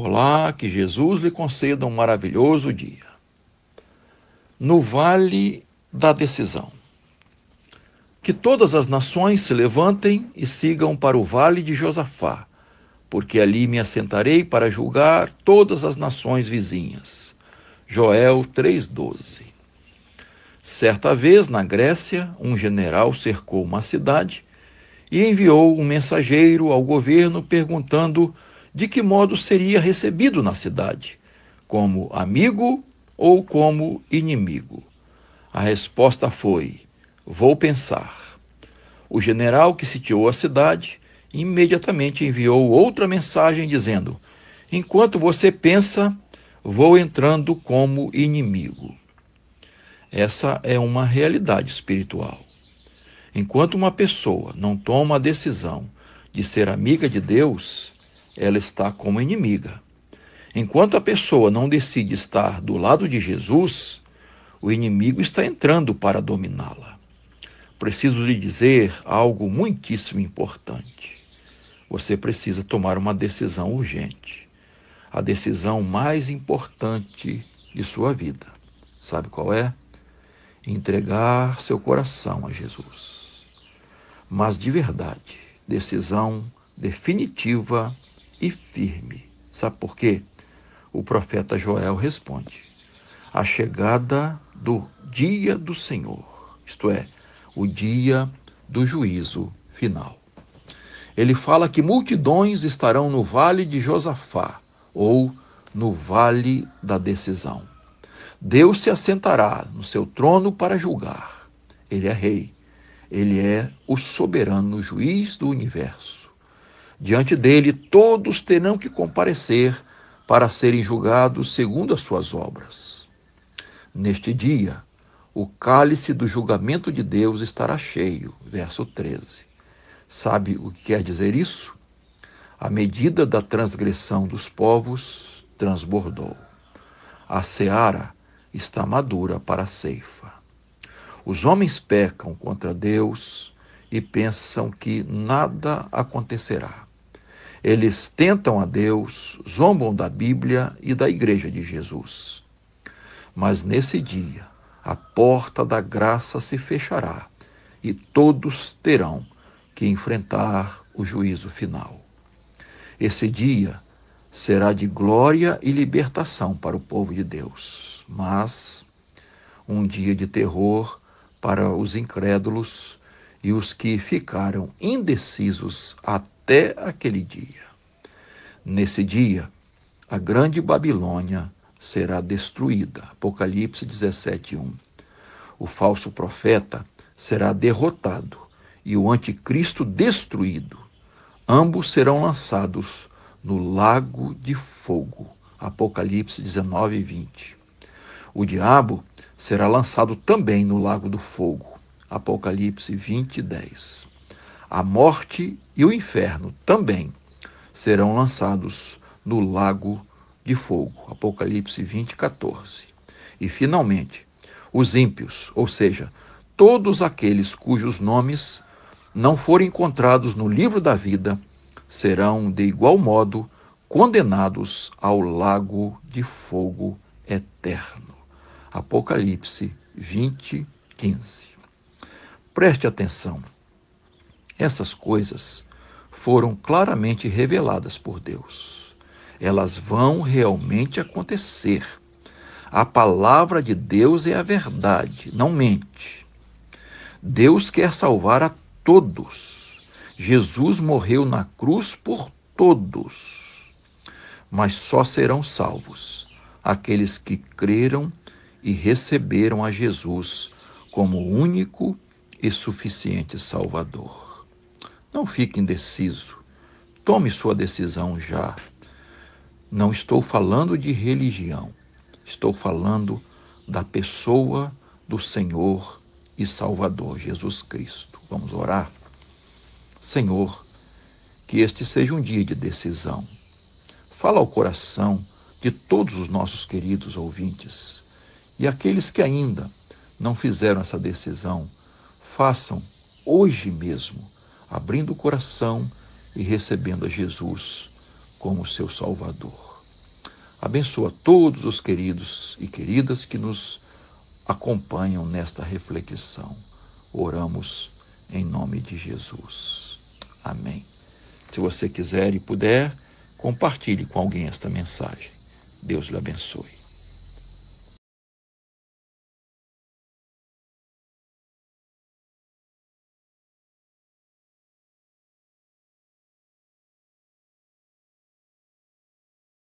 Olá, que Jesus lhe conceda um maravilhoso dia. No vale da decisão. Que todas as nações se levantem e sigam para o vale de Josafá, porque ali me assentarei para julgar todas as nações vizinhas. Joel 3:12. Certa vez, na Grécia, um general cercou uma cidade e enviou um mensageiro ao governo perguntando de que modo seria recebido na cidade, como amigo ou como inimigo. A resposta foi: Vou pensar. O general que sitiou a cidade imediatamente enviou outra mensagem dizendo: Enquanto você pensa, vou entrando como inimigo. Essa é uma realidade espiritual. Enquanto uma pessoa não toma a decisão de ser amiga de Deus, ela está como inimiga. Enquanto a pessoa não decide estar do lado de Jesus, o inimigo está entrando para dominá-la. Preciso lhe dizer algo muitíssimo importante. Você precisa tomar uma decisão urgente. A decisão mais importante de sua vida. Sabe qual é? Entregar seu coração a Jesus. Mas de verdade, decisão definitiva e firme. Sabe por quê? O profeta Joel responde: A chegada do dia do Senhor, isto é, o dia do juízo final. Ele fala que multidões estarão no vale de Josafá ou no vale da decisão. Deus se assentará no seu trono para julgar. Ele é rei. Ele é o soberano juiz do universo. Diante dele, todos terão que comparecer para serem julgados segundo as suas obras. Neste dia, o cálice do julgamento de Deus estará cheio. Verso 13. Sabe o que quer dizer isso? A medida da transgressão dos povos transbordou. A seara está madura para a ceifa. Os homens pecam contra Deus e pensam que nada acontecerá. Eles tentam a Deus, zombam da Bíblia e da Igreja de Jesus. Mas nesse dia, a porta da graça se fechará e todos terão que enfrentar o juízo final. Esse dia será de glória e libertação para o povo de Deus, mas um dia de terror para os incrédulos e os que ficaram indecisos até aquele dia. Nesse dia, a grande Babilônia será destruída. Apocalipse 17:1. O falso profeta será derrotado e o anticristo destruído. Ambos serão lançados no lago de fogo. Apocalipse 19:20. O diabo será lançado também no lago do fogo Apocalipse 20, 10. A morte e o inferno também serão lançados no lago de fogo. Apocalipse 20, 14. E, finalmente, os ímpios, ou seja, todos aqueles cujos nomes não forem encontrados no livro da vida, serão, de igual modo, condenados ao lago de fogo eterno. Apocalipse 20, 15. Preste atenção. Essas coisas foram claramente reveladas por Deus. Elas vão realmente acontecer. A palavra de Deus é a verdade, não mente. Deus quer salvar a todos. Jesus morreu na cruz por todos. Mas só serão salvos aqueles que creram e receberam a Jesus como único e suficiente Salvador. Não fique indeciso. Tome sua decisão já. Não estou falando de religião. Estou falando da pessoa do Senhor e Salvador Jesus Cristo. Vamos orar? Senhor, que este seja um dia de decisão. Fala ao coração de todos os nossos queridos ouvintes e aqueles que ainda não fizeram essa decisão façam hoje mesmo, abrindo o coração e recebendo a Jesus como seu Salvador. Abençoa todos os queridos e queridas que nos acompanham nesta reflexão. Oramos em nome de Jesus. Amém. Se você quiser e puder, compartilhe com alguém esta mensagem. Deus lhe abençoe.